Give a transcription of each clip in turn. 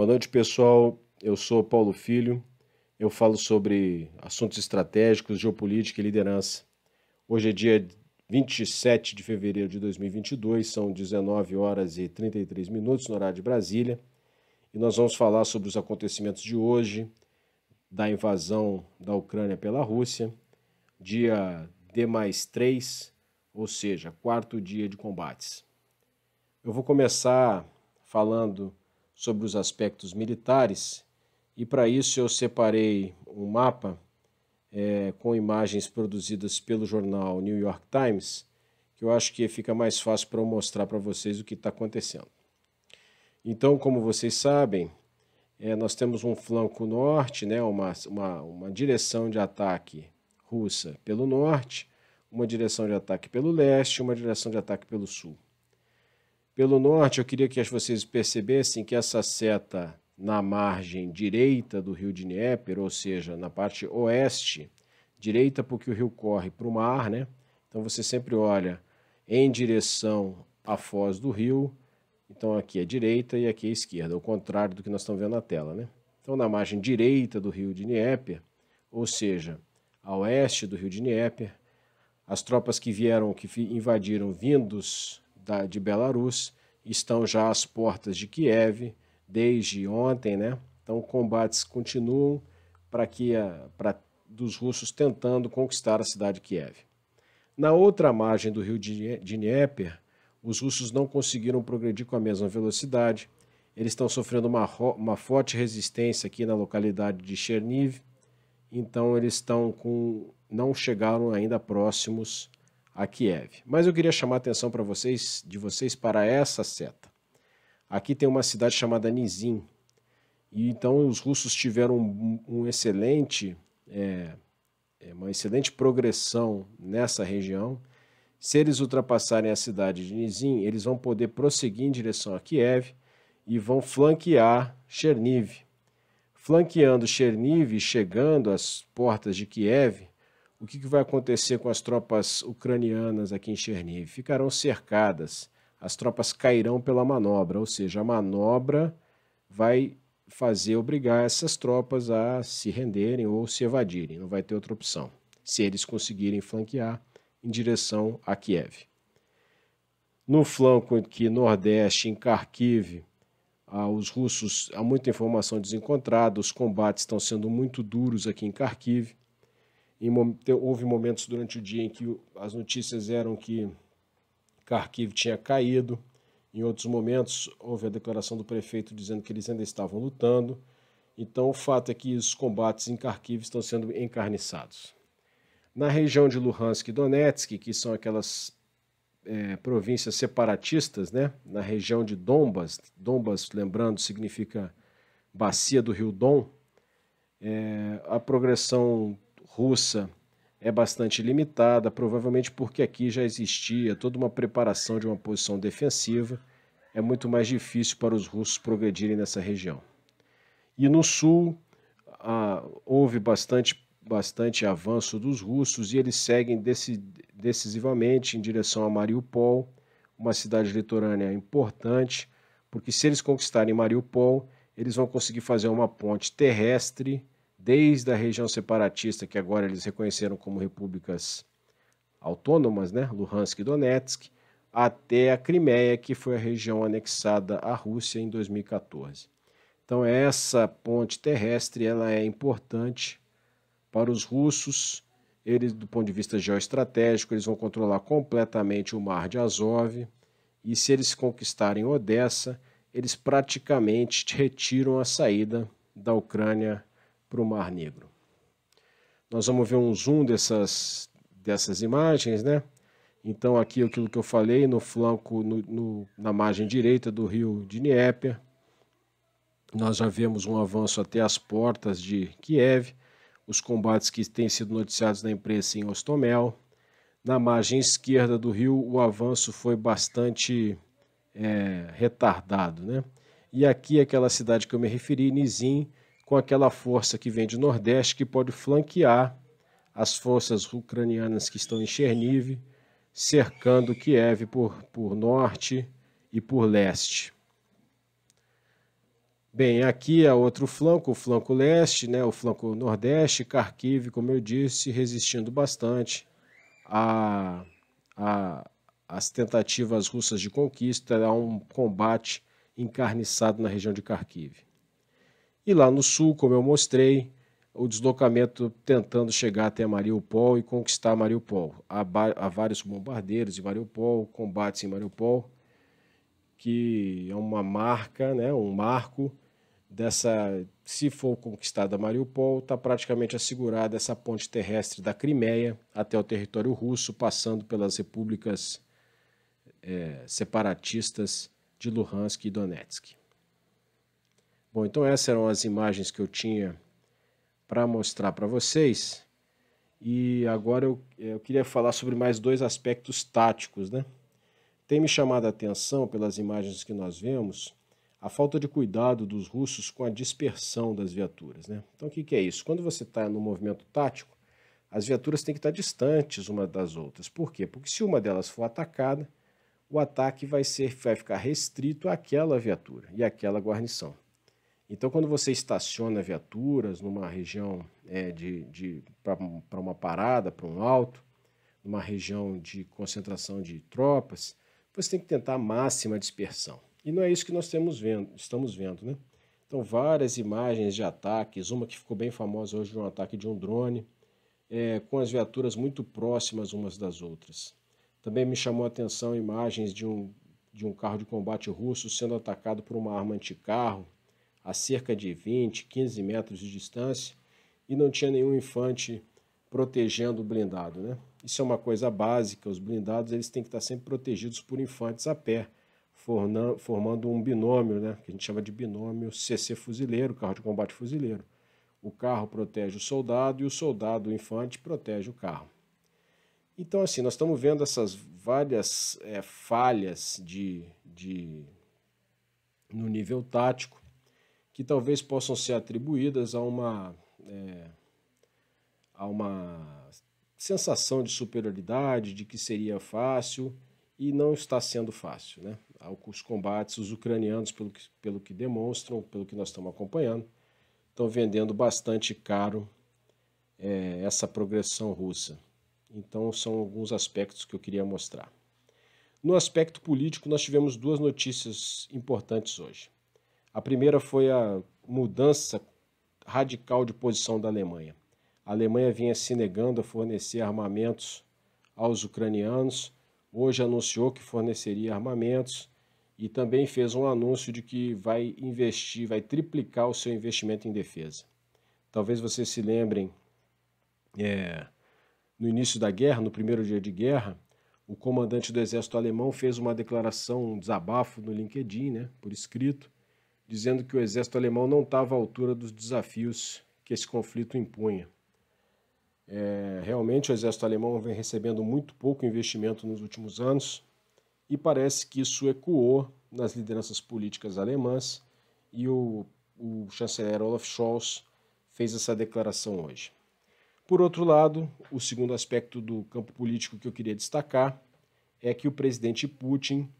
Boa noite, pessoal. Eu sou Paulo Filho. Eu falo sobre assuntos estratégicos, geopolítica e liderança. Hoje é dia 27 de fevereiro de 2022, são 19 horas e 33 minutos no horário de Brasília, e nós vamos falar sobre os acontecimentos de hoje, da invasão da Ucrânia pela Rússia, dia D mais 3, ou seja, quarto dia de combates. Eu vou começar falando sobre os aspectos militares e para isso eu separei um mapa é, com imagens produzidas pelo jornal New York Times, que eu acho que fica mais fácil para eu mostrar para vocês o que está acontecendo. Então, como vocês sabem, é, nós temos um flanco norte, né, uma, uma, uma direção de ataque russa pelo norte, uma direção de ataque pelo leste, uma direção de ataque pelo sul. Pelo norte, eu queria que vocês percebessem que essa seta na margem direita do rio Dnieper, ou seja, na parte oeste, direita porque o rio corre para o mar, né? Então você sempre olha em direção à foz do rio. Então aqui é direita e aqui é esquerda, ao contrário do que nós estamos vendo na tela, né? Então na margem direita do rio Dnieper, ou seja, a oeste do rio Dnieper, as tropas que vieram, que invadiram vindos da, de Belarus, estão já às portas de Kiev desde ontem, né? Então combates continuam para que para dos russos tentando conquistar a cidade de Kiev. Na outra margem do rio Dnieper, os russos não conseguiram progredir com a mesma velocidade. Eles estão sofrendo uma, uma forte resistência aqui na localidade de Cherniv, então eles estão com não chegaram ainda próximos a Kiev. Mas eu queria chamar a atenção para vocês, de vocês para essa seta. Aqui tem uma cidade chamada Nizim. E então os russos tiveram um, um excelente, é, é, uma excelente progressão nessa região. Se eles ultrapassarem a cidade de Nizim, eles vão poder prosseguir em direção a Kiev e vão flanquear Cherniv. Flanqueando Cherniv e chegando às portas de Kiev, o que, que vai acontecer com as tropas ucranianas aqui em Cherniv? Ficarão cercadas, as tropas cairão pela manobra, ou seja, a manobra vai fazer obrigar essas tropas a se renderem ou se evadirem, não vai ter outra opção, se eles conseguirem flanquear em direção a Kiev. No flanco aqui nordeste, em Kharkiv, ah, os russos, há muita informação desencontrada, os combates estão sendo muito duros aqui em Kharkiv. Em, houve momentos durante o dia em que as notícias eram que Kharkiv tinha caído, em outros momentos houve a declaração do prefeito dizendo que eles ainda estavam lutando. Então o fato é que os combates em Kharkiv estão sendo encarniçados. Na região de Luhansk e Donetsk, que são aquelas é, províncias separatistas, né? na região de Dombas, Dombas, lembrando, significa bacia do rio Dom, é, a progressão russa é bastante limitada, provavelmente porque aqui já existia toda uma preparação de uma posição defensiva. É muito mais difícil para os russos progredirem nessa região. E no sul, ah, houve bastante, bastante avanço dos russos e eles seguem decisivamente em direção a Mariupol, uma cidade litorânea importante, porque se eles conquistarem Mariupol, eles vão conseguir fazer uma ponte terrestre desde a região separatista, que agora eles reconheceram como repúblicas autônomas, né, Luhansk e Donetsk, até a Crimeia, que foi a região anexada à Rússia em 2014. Então essa ponte terrestre ela é importante para os russos. Eles, do ponto de vista geoestratégico, eles vão controlar completamente o mar de Azov. E se eles conquistarem Odessa, eles praticamente retiram a saída da Ucrânia para o Mar Negro. Nós vamos ver um zoom dessas, dessas imagens, né? Então, aqui aquilo que eu falei, no flanco, no, no, na margem direita do rio de Dnieper, nós já vemos um avanço até as portas de Kiev, os combates que têm sido noticiados na imprensa em Ostomel. Na margem esquerda do rio, o avanço foi bastante é, retardado. Né? E aqui, aquela cidade que eu me referi, Nizim, com aquela força que vem do Nordeste, que pode flanquear as forças ucranianas que estão em Cherniv, cercando Kiev por, por norte e por leste. Bem, aqui é outro flanco, o flanco leste, né, o flanco nordeste, Kharkiv, como eu disse, resistindo bastante a, a, as tentativas russas de conquista, a um combate encarniçado na região de Kharkiv. E lá no sul, como eu mostrei, o deslocamento tentando chegar até Mariupol e conquistar Mariupol. Há, há vários bombardeiros em Mariupol, combates em Mariupol, que é uma marca, né, um marco dessa. Se for conquistada Mariupol, está praticamente assegurada essa ponte terrestre da Crimeia até o território russo, passando pelas repúblicas é, separatistas de Luhansk e Donetsk. Bom, então essas eram as imagens que eu tinha para mostrar para vocês. E agora eu, eu queria falar sobre mais dois aspectos táticos, né? Tem me chamado a atenção pelas imagens que nós vemos a falta de cuidado dos russos com a dispersão das viaturas, né? Então o que, que é isso? Quando você está no movimento tático, as viaturas têm que estar tá distantes uma das outras. Por quê? Porque se uma delas for atacada, o ataque vai, ser, vai ficar restrito àquela viatura e àquela guarnição. Então, quando você estaciona viaturas numa região é, de, de para uma parada, para um alto, numa região de concentração de tropas, você tem que tentar a máxima dispersão. E não é isso que nós vendo, estamos vendo, né? Então, várias imagens de ataques, uma que ficou bem famosa hoje de um ataque de um drone, é, com as viaturas muito próximas umas das outras. Também me chamou a atenção imagens de um, de um carro de combate russo sendo atacado por uma arma anticarro, a cerca de 20, 15 metros de distância e não tinha nenhum infante protegendo o blindado. Né? Isso é uma coisa básica, os blindados eles têm que estar sempre protegidos por infantes a pé, formando um binômio, né? que a gente chama de binômio CC fuzileiro, carro de combate fuzileiro. O carro protege o soldado e o soldado, o infante, protege o carro. Então, assim, nós estamos vendo essas várias é, falhas de, de, no nível tático que talvez possam ser atribuídas a uma, é, a uma sensação de superioridade, de que seria fácil, e não está sendo fácil. Né? Os combates, os ucranianos, pelo que, pelo que demonstram, pelo que nós estamos acompanhando, estão vendendo bastante caro é, essa progressão russa. Então, são alguns aspectos que eu queria mostrar. No aspecto político, nós tivemos duas notícias importantes hoje. A primeira foi a mudança radical de posição da Alemanha. A Alemanha vinha se negando a fornecer armamentos aos ucranianos, hoje anunciou que forneceria armamentos e também fez um anúncio de que vai investir, vai triplicar o seu investimento em defesa. Talvez vocês se lembrem, é, no início da guerra, no primeiro dia de guerra, o comandante do exército alemão fez uma declaração, um desabafo no LinkedIn, né, por escrito, dizendo que o exército alemão não estava à altura dos desafios que esse conflito impunha. É, realmente, o exército alemão vem recebendo muito pouco investimento nos últimos anos e parece que isso ecoou nas lideranças políticas alemãs e o, o chanceler Olaf Scholz fez essa declaração hoje. Por outro lado, o segundo aspecto do campo político que eu queria destacar é que o presidente Putin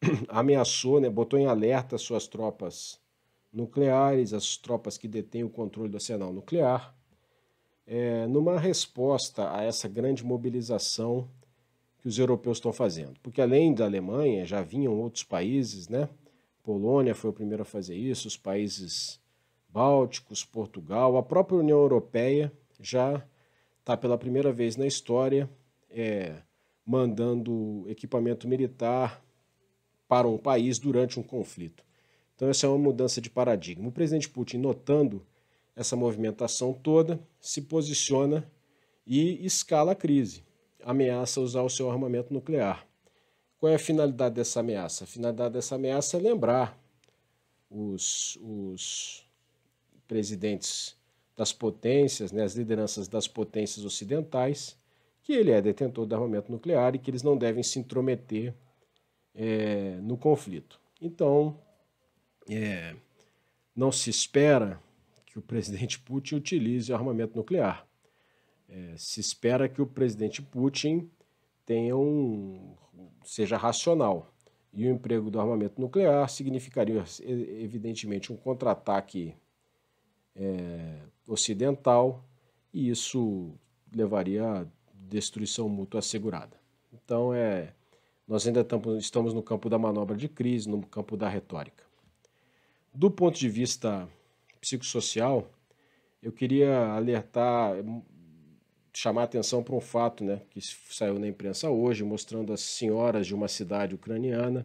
ameaçou, né, botou em alerta suas tropas nucleares, as tropas que detêm o controle do arsenal nuclear. É, numa resposta a essa grande mobilização que os europeus estão fazendo. Porque além da Alemanha, já vinham outros países, né? Polônia foi o primeiro a fazer isso, os países bálticos, Portugal, a própria União Europeia já está pela primeira vez na história é, mandando equipamento militar para um país durante um conflito. Então, essa é uma mudança de paradigma. O presidente Putin, notando essa movimentação toda, se posiciona e escala a crise, ameaça usar o seu armamento nuclear. Qual é a finalidade dessa ameaça? A finalidade dessa ameaça é lembrar os, os presidentes das potências, né, as lideranças das potências ocidentais, que ele é detentor do armamento nuclear e que eles não devem se intrometer é, no conflito. Então, é, não se espera que o presidente Putin utilize armamento nuclear. É, se espera que o presidente Putin tenha um, seja racional. E o emprego do armamento nuclear significaria, é, evidentemente, um contra-ataque é, ocidental, e isso levaria à destruição mútua assegurada. Então, é, nós ainda estamos no campo da manobra de crise, no campo da retórica. Do ponto de vista psicossocial, eu queria alertar, chamar atenção para um fato né, que saiu na imprensa hoje, mostrando as senhoras de uma cidade ucraniana,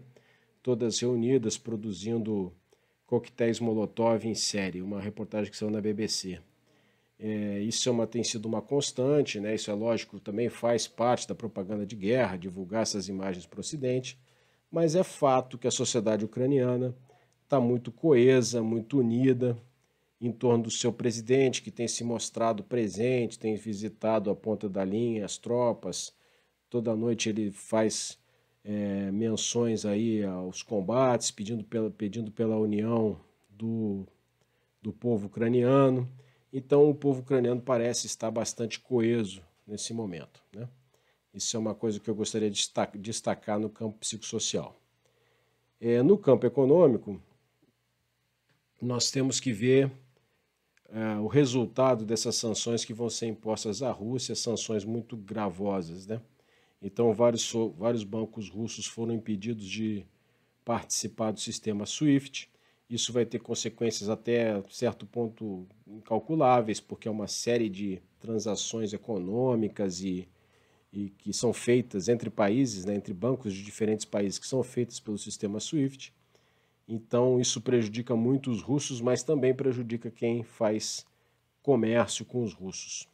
todas reunidas, produzindo coquetéis Molotov em série, uma reportagem que saiu na BBC. É, isso é uma, tem sido uma constante, né? isso é lógico, também faz parte da propaganda de guerra, divulgar essas imagens para o Ocidente, mas é fato que a sociedade ucraniana está muito coesa, muito unida em torno do seu presidente, que tem se mostrado presente, tem visitado a ponta da linha, as tropas. Toda noite ele faz é, menções aí aos combates, pedindo pela, pedindo pela união do, do povo ucraniano. Então, o povo ucraniano parece estar bastante coeso nesse momento. Né? Isso é uma coisa que eu gostaria de destacar no campo psicossocial. É, no campo econômico, nós temos que ver é, o resultado dessas sanções que vão ser impostas à Rússia, sanções muito gravosas. Né? Então, vários, vários bancos russos foram impedidos de participar do sistema SWIFT. Isso vai ter consequências até certo ponto incalculáveis, porque é uma série de transações econômicas e, e que são feitas entre países, né, entre bancos de diferentes países, que são feitas pelo sistema SWIFT. Então, isso prejudica muito os russos, mas também prejudica quem faz comércio com os russos.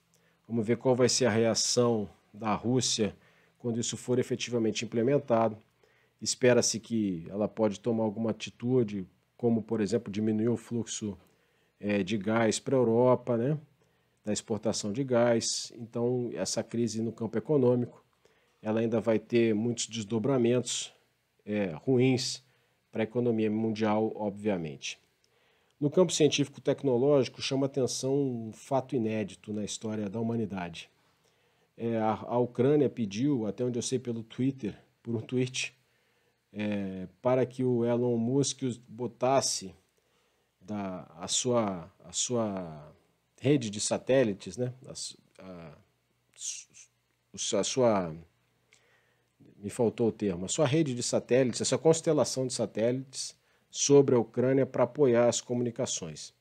Vamos ver qual vai ser a reação da Rússia quando isso for efetivamente implementado. Espera-se que ela pode tomar alguma atitude como, por exemplo, diminuir o fluxo é, de gás para a Europa, né? da exportação de gás. Então, essa crise no campo econômico, ela ainda vai ter muitos desdobramentos é, ruins para a economia mundial, obviamente. No campo científico-tecnológico, chama atenção um fato inédito na história da humanidade. É, a, a Ucrânia pediu, até onde eu sei pelo Twitter, por um tweet, é, para que o Elon Musk botasse da, a, sua, a sua rede de satélites, né? A, a, a sua. Me faltou o termo, a sua rede de satélites, essa constelação de satélites sobre a Ucrânia para apoiar as comunicações.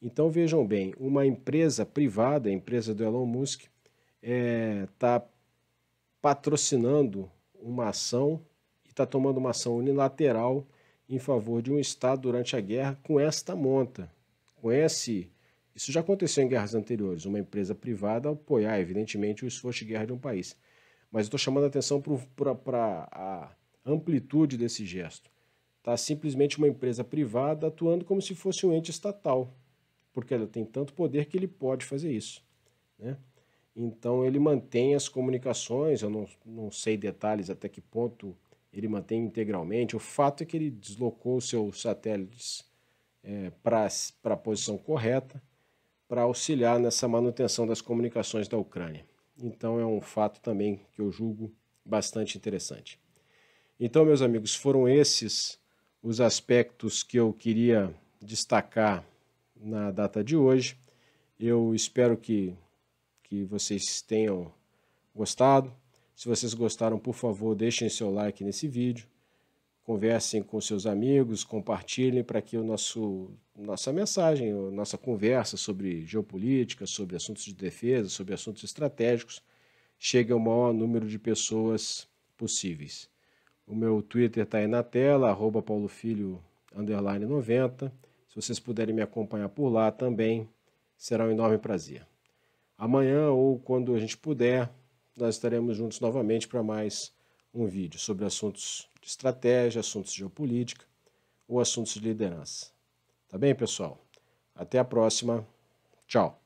Então vejam bem, uma empresa privada, a empresa do Elon Musk, está é, tá patrocinando uma ação está tomando uma ação unilateral em favor de um Estado durante a guerra com esta monta, com esse. Isso já aconteceu em guerras anteriores, uma empresa privada apoiar, evidentemente, o esforço de guerra de um país. Mas estou chamando a atenção para a amplitude desse gesto. Está simplesmente uma empresa privada atuando como se fosse um ente estatal, porque ela tem tanto poder que ele pode fazer isso. Né? Então ele mantém as comunicações, eu não, não sei detalhes até que ponto ele mantém integralmente. O fato é que ele deslocou seus satélites é, para a posição correta para auxiliar nessa manutenção das comunicações da Ucrânia. Então é um fato também que eu julgo bastante interessante. Então, meus amigos, foram esses os aspectos que eu queria destacar na data de hoje. Eu espero que, que vocês tenham gostado. Se vocês gostaram, por favor, deixem seu like nesse vídeo. Conversem com seus amigos, compartilhem para que o nosso nossa mensagem, nossa conversa sobre geopolítica, sobre assuntos de defesa, sobre assuntos estratégicos, chegue ao maior número de pessoas possíveis. O meu Twitter está aí na tela, arroba paulofilho, 90. Se vocês puderem me acompanhar por lá também, será um enorme prazer. Amanhã ou quando a gente puder, nós estaremos juntos novamente para mais um vídeo sobre assuntos de estratégia, assuntos de geopolítica ou assuntos de liderança. Tá bem, pessoal? Até a próxima. Tchau.